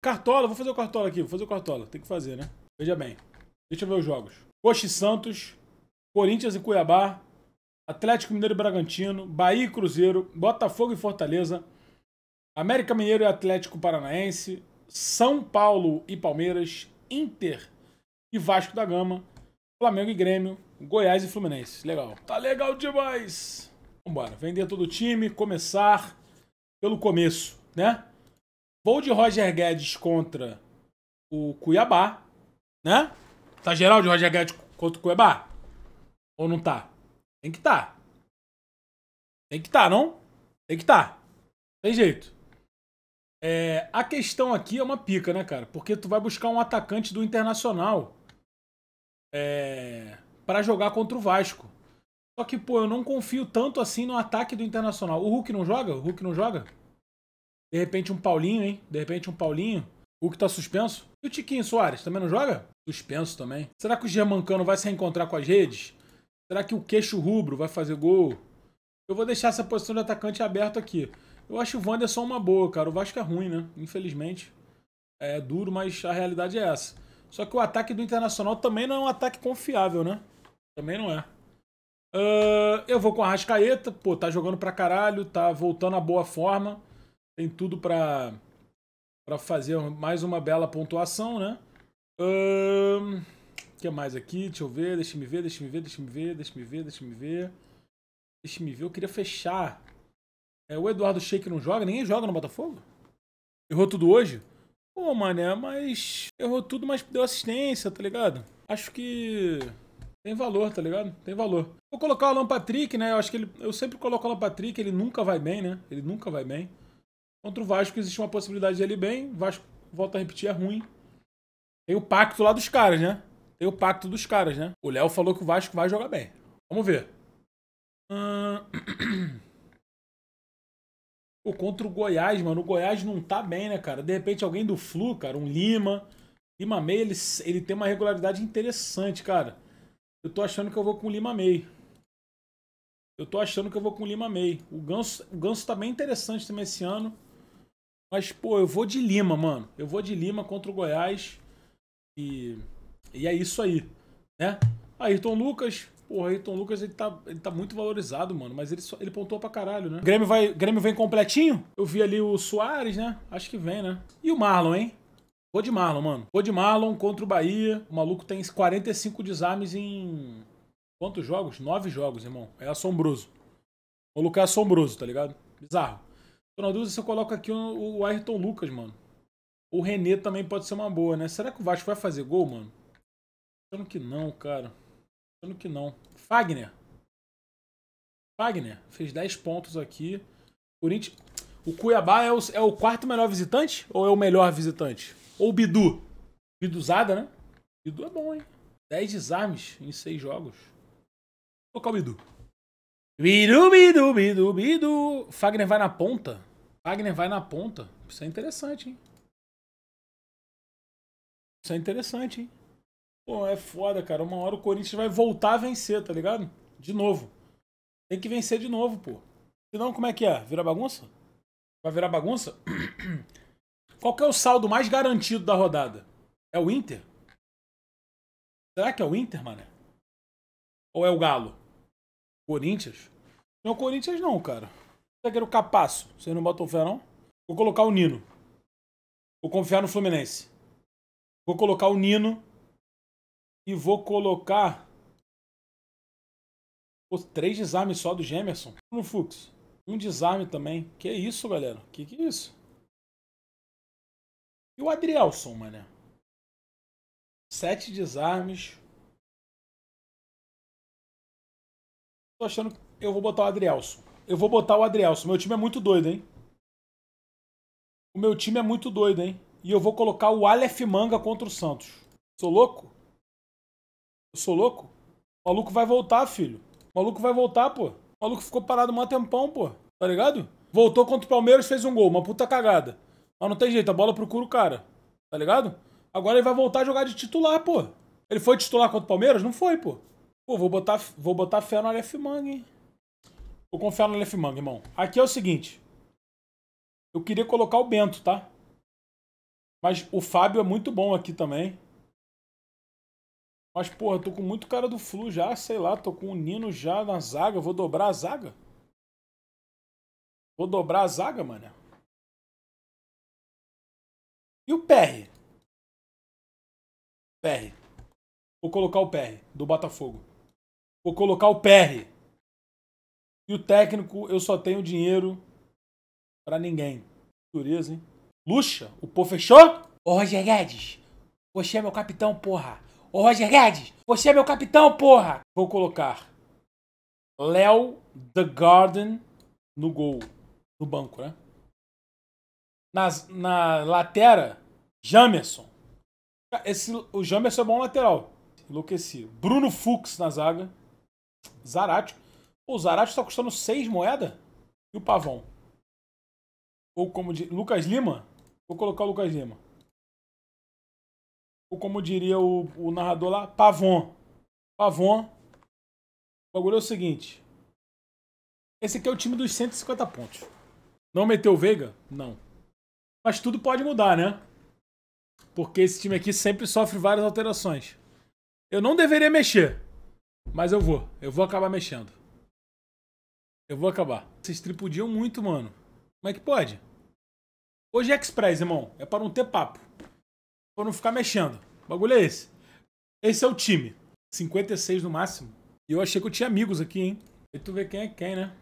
Cartola, vou fazer o Cartola aqui, vou fazer o Cartola. Tem que fazer, né? Veja bem. Deixa eu ver os jogos. Coxa e Santos, Corinthians e Cuiabá, Atlético Mineiro e Bragantino, Bahia e Cruzeiro, Botafogo e Fortaleza, América Mineiro e Atlético Paranaense, São Paulo e Palmeiras, Inter e Vasco da Gama, Flamengo e Grêmio, Goiás e Fluminense. Legal. Tá legal demais. Vambora. Vender todo o time, começar pelo começo, né? Gol de Roger Guedes contra o Cuiabá, né? Tá geral de Roger Guedes contra o Cuiabá? Ou não tá? Tem que tá. Tem que tá, não? Tem que tá. Tem jeito. É, a questão aqui é uma pica, né, cara? Porque tu vai buscar um atacante do Internacional é, para jogar contra o Vasco. Só que, pô, eu não confio tanto assim no ataque do Internacional. O Hulk não joga? O Hulk não joga? De repente um Paulinho, hein? De repente um Paulinho. O que tá suspenso? E o Tiquinho Soares também não joga? Suspenso também. Será que o Germancano vai se reencontrar com as redes? Será que o queixo rubro vai fazer gol? Eu vou deixar essa posição de atacante aberta aqui. Eu acho o Wanderson uma boa, cara. O Vasco é ruim, né? Infelizmente. É duro, mas a realidade é essa. Só que o ataque do Internacional também não é um ataque confiável, né? Também não é. Uh, eu vou com a Rascaeta. Pô, tá jogando pra caralho, tá voltando à boa forma. Tem tudo para para fazer mais uma bela pontuação, né? O um, que mais aqui? Deixa eu ver, deixa me ver, deixa me ver, deixa me ver, deixa me ver, deixa me ver. Deixa me ver, eu queria fechar. É, o Eduardo Sheik não joga? Ninguém joga no Botafogo? Errou tudo hoje? Pô, mané, mas errou tudo, mas deu assistência, tá ligado? Acho que tem valor, tá ligado? Tem valor. Vou colocar o Alan Patrick, né? Eu acho que ele. Eu sempre coloco o Alan Patrick, ele nunca vai bem, né? Ele nunca vai bem. Contra o Vasco existe uma possibilidade dele bem. O Vasco, volta a repetir, é ruim. Tem o pacto lá dos caras, né? Tem o pacto dos caras, né? O Léo falou que o Vasco vai jogar bem. Vamos ver. Hum... Pô, contra o Goiás, mano. O Goiás não tá bem, né, cara? De repente alguém do Flu, cara, um Lima. Lima May, ele, ele tem uma regularidade interessante, cara. Eu tô achando que eu vou com o Lima May. Eu tô achando que eu vou com o Lima May. O Ganso, o Ganso tá bem interessante também esse ano. Mas, pô, eu vou de Lima, mano. Eu vou de Lima contra o Goiás. E, e é isso aí, né? Ah, Ayrton Lucas, Porra, Ayrton Lucas, ele tá, ele tá muito valorizado, mano. Mas ele, só, ele pontuou pra caralho, né? Grêmio, vai, Grêmio vem completinho? Eu vi ali o Soares, né? Acho que vem, né? E o Marlon, hein? Vou de Marlon, mano. Vou de Marlon contra o Bahia. O maluco tem 45 desarmes em... Quantos jogos? Nove jogos, irmão. É assombroso. O maluco é assombroso, tá ligado? Bizarro. Final dúvida se eu coloco aqui o, o Ayrton Lucas, mano. O René também pode ser uma boa, né? Será que o Vasco vai fazer gol, mano? Achando que não, cara. Achando que não. Fagner. Fagner fez 10 pontos aqui. Corinthians. O Cuiabá é o, é o quarto melhor visitante ou é o melhor visitante? Ou o Bidu? Biduzada, né? Bidu é bom, hein? 10 desarmes em 6 jogos. Vou colocar o Bidu. Bidu, Bidu, Bidu, Bidu. Fagner vai na ponta. Wagner vai na ponta. Isso é interessante, hein? Isso é interessante, hein? Pô, é foda, cara. Uma hora o Corinthians vai voltar a vencer, tá ligado? De novo. Tem que vencer de novo, pô. Senão, como é que é? Vira bagunça? Vai virar bagunça? Qual que é o saldo mais garantido da rodada? É o Inter? Será que é o Inter, mano? Ou é o Galo? Corinthians? Não é o Corinthians, não, cara. Zagueiro Capasso, vocês não botam fé, não? Vou colocar o Nino. Vou confiar no Fluminense. Vou colocar o Nino. E vou colocar. Pô, três desarmes só do Gemerson. No Fux. Um desarme também. Que isso, galera? Que que é isso? E o Adrielson, mané? Sete desarmes. Tô achando que eu vou botar o Adrielson. Eu vou botar o Adrielson. Meu time é muito doido, hein? O meu time é muito doido, hein? E eu vou colocar o Aleph Manga contra o Santos. Sou louco? Eu sou louco? O maluco vai voltar, filho. O maluco vai voltar, pô. O maluco ficou parado um tempão, pô. Tá ligado? Voltou contra o Palmeiras, fez um gol. Uma puta cagada. Mas não tem jeito, a bola procura o cara. Tá ligado? Agora ele vai voltar a jogar de titular, pô. Ele foi titular contra o Palmeiras? Não foi, pô. Pô, vou botar, vou botar fé no Aleph Manga, hein? Vou confiar no Aleph Manga, irmão. Aqui é o seguinte. Eu queria colocar o Bento, tá? Mas o Fábio é muito bom aqui também. Mas, porra, eu tô com muito cara do Flu já, sei lá. Tô com o Nino já na zaga. Vou dobrar a zaga? Vou dobrar a zaga, mano. E o PR? PR. Vou colocar o PR do Botafogo. Vou colocar o PR. E o técnico, eu só tenho dinheiro para ninguém. Dureza, hein? Luxa, o pô fechou? Ô Roger Guedes, você é meu capitão, porra. Ô Roger Guedes, você é meu capitão, porra. Vou colocar Léo The Garden no gol. No banco, né? Nas, na lateral, Jamerson. Esse, o Jamerson é bom lateral. Enlouqueci. Bruno Fux na zaga. Zarate. O Zarate está custando 6 moedas? E o Pavão? Ou como de Lucas Lima? Vou colocar o Lucas Lima. Ou como diria o, o narrador lá, Pavon. Pavon. O bagulho é o seguinte. Esse aqui é o time dos 150 pontos. Não meteu o Veiga? Não. Mas tudo pode mudar, né? Porque esse time aqui sempre sofre várias alterações. Eu não deveria mexer, mas eu vou. Eu vou acabar mexendo. Eu vou acabar. Vocês tripudiam muito, mano. Como é que pode? Hoje é express, irmão. É para não ter papo. para não ficar mexendo. O bagulho é esse. Esse é o time. 56 no máximo. E eu achei que eu tinha amigos aqui, hein? E tu vê quem é quem, né?